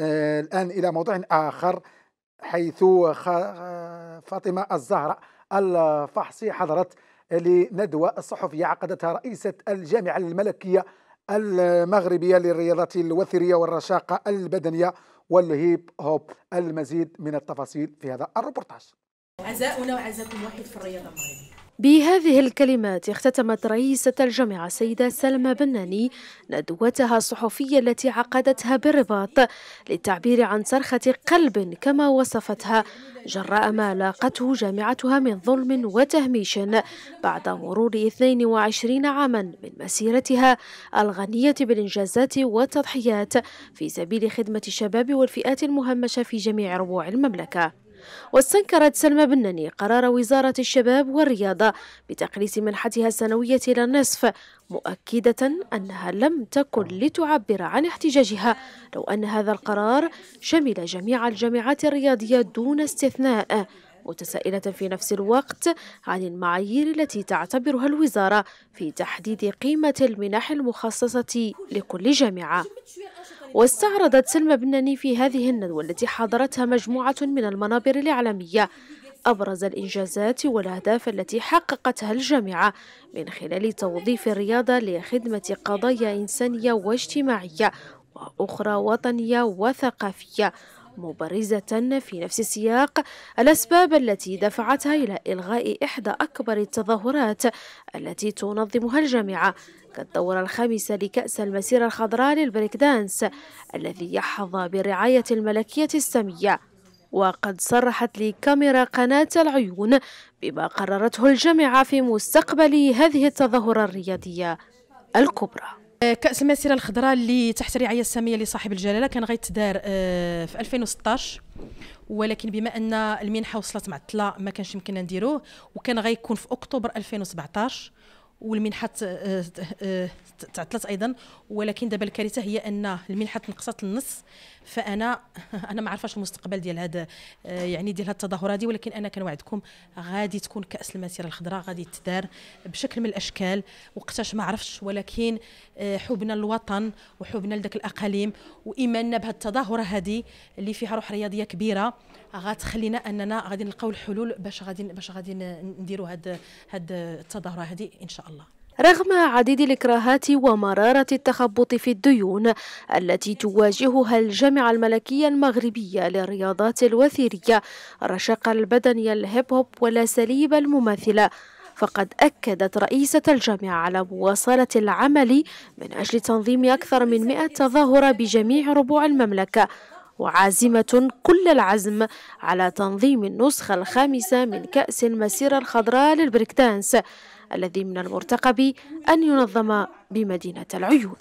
آه، الآن إلى موضوع آخر حيث فاطمة الزهرة الفحصي حضرت لندوة صحفية عقدتها رئيسة الجامعة الملكية المغربية للرياضة الوثرية والرشاقة البدنية والهيب هوب المزيد من التفاصيل في هذا الروبورتاج عزاؤنا وعزاكم واحد في الرياضة المغربية بهذه الكلمات اختتمت رئيسة الجامعة السيدة سلمى بناني ندوتها الصحفية التي عقدتها بالرباط للتعبير عن صرخة قلب كما وصفتها جراء ما لاقته جامعتها من ظلم وتهميش بعد مرور 22 عاما من مسيرتها الغنية بالإنجازات والتضحيات في سبيل خدمة الشباب والفئات المهمشة في جميع ربوع المملكة واستنكرت سلمى بنني قرار وزارة الشباب والرياضة بتقليص منحتها السنوية إلى النصف مؤكدة أنها لم تكن لتعبر عن احتجاجها لو أن هذا القرار شمل جميع الجامعات الرياضية دون استثناء متسائلة في نفس الوقت عن المعايير التي تعتبرها الوزارة في تحديد قيمة المنح المخصصة لكل جامعة واستعرضت سلمى بناني في هذه الندوة التي حضرتها مجموعة من المنابر الإعلامية أبرز الإنجازات والأهداف التي حققتها الجامعة من خلال توظيف الرياضة لخدمة قضايا إنسانية واجتماعية وأخرى وطنية وثقافية مبرزة في نفس السياق الأسباب التي دفعتها إلى إلغاء إحدى أكبر التظاهرات التي تنظمها الجامعة كالدورة الخامسة لكأس المسيرة الخضراء للبريك دانس الذي يحظى برعاية الملكية السامية وقد صرحت لكاميرا قناة العيون بما قررته الجامعة في مستقبل هذه التظاهرة الرياضية الكبرى آه، كاس المسيره الخضراء اللي تحت رعايه ساميه لصاحب الجلاله كان غيتدار آه، في 2016 ولكن بما ان المنحه وصلت معطله ما كانش يمكننا نديروه وكان غيكون في اكتوبر 2017 والمنحه آه، آه، آه، تعطلت ايضا ولكن دابا الكارثه هي ان المنحه نقصت النص فانا انا ما عارفاش المستقبل ديال هذا يعني ديال هذه التظاهره دي ولكن انا كنوعدكم غادي تكون كاس المسيره الخضراء غادي تدار بشكل من الاشكال وقتاش ما عرفتش ولكن حبنا للوطن وحبنا لذاك الاقاليم وايماننا بهذه التظاهره هذه اللي فيها روح رياضيه كبيره غتخلينا اننا غادي نلقاو الحلول باش غادي باش غادي نديروا هذه التظاهره هذه ان شاء الله الله رغم عديد الإكراهات ومرارة التخبط في الديون التي تواجهها الجامعة الملكية المغربية للرياضات الوثيرية رشق البدني الهيب هوب والأساليب المماثلة فقد أكدت رئيسة الجامعة على مواصلة العمل من أجل تنظيم أكثر من 100 تظاهرة بجميع ربوع المملكة وعازمة كل العزم على تنظيم النسخة الخامسة من كأس المسيرة الخضراء للبريكتانس الذي من المرتقب أن ينظم بمدينة العيون